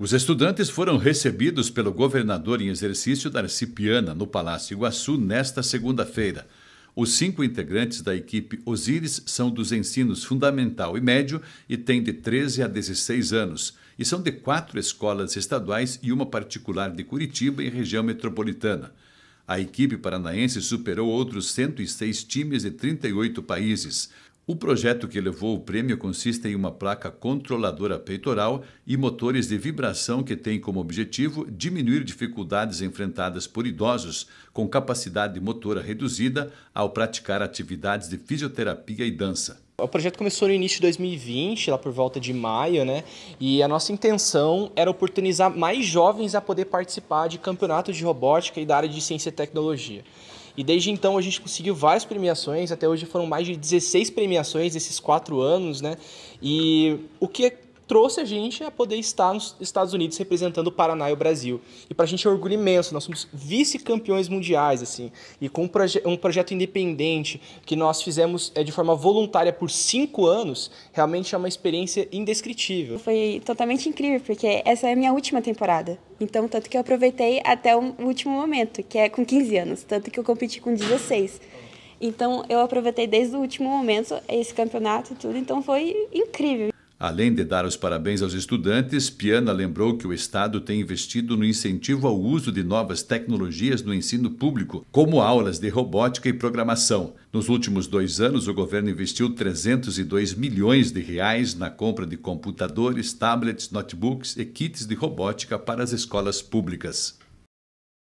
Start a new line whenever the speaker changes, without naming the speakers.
Os estudantes foram recebidos pelo governador em exercício da Arcipiana, no Palácio Iguaçu nesta segunda-feira. Os cinco integrantes da equipe Osíris são dos ensinos fundamental e médio e têm de 13 a 16 anos, e são de quatro escolas estaduais e uma particular de Curitiba e região metropolitana. A equipe paranaense superou outros 106 times de 38 países. O projeto que levou o prêmio consiste em uma placa controladora peitoral e motores de vibração que tem como objetivo diminuir dificuldades enfrentadas por idosos com capacidade motora reduzida ao praticar atividades de fisioterapia e dança.
O projeto começou no início de 2020, lá por volta de maio, né? E a nossa intenção era oportunizar mais jovens a poder participar de campeonatos de robótica e da área de ciência e tecnologia. E desde então a gente conseguiu várias premiações, até hoje foram mais de 16 premiações esses quatro anos, né? E o que trouxe a gente a poder estar nos Estados Unidos representando o Paraná e o Brasil. E para a gente é um orgulho imenso, nós somos vice-campeões mundiais, assim, e com um, proje um, projeto independente que nós fizemos é, de forma voluntária por cinco anos, realmente é uma experiência indescritível. Foi totalmente incrível, porque
essa é a minha última temporada. Então, tanto que eu aproveitei até o último momento, que é com 15 anos, tanto que eu competi com 16. Então, eu aproveitei desde o último momento esse campeonato e tudo, então foi incrível.
Além de dar os parabéns aos estudantes, Piana lembrou que o Estado tem investido no incentivo ao uso de novas tecnologias no ensino público, como aulas de robótica e programação. Nos últimos dois anos, o governo investiu 302 milhões de reais na compra de computadores, tablets, notebooks e kits de robótica para as escolas públicas.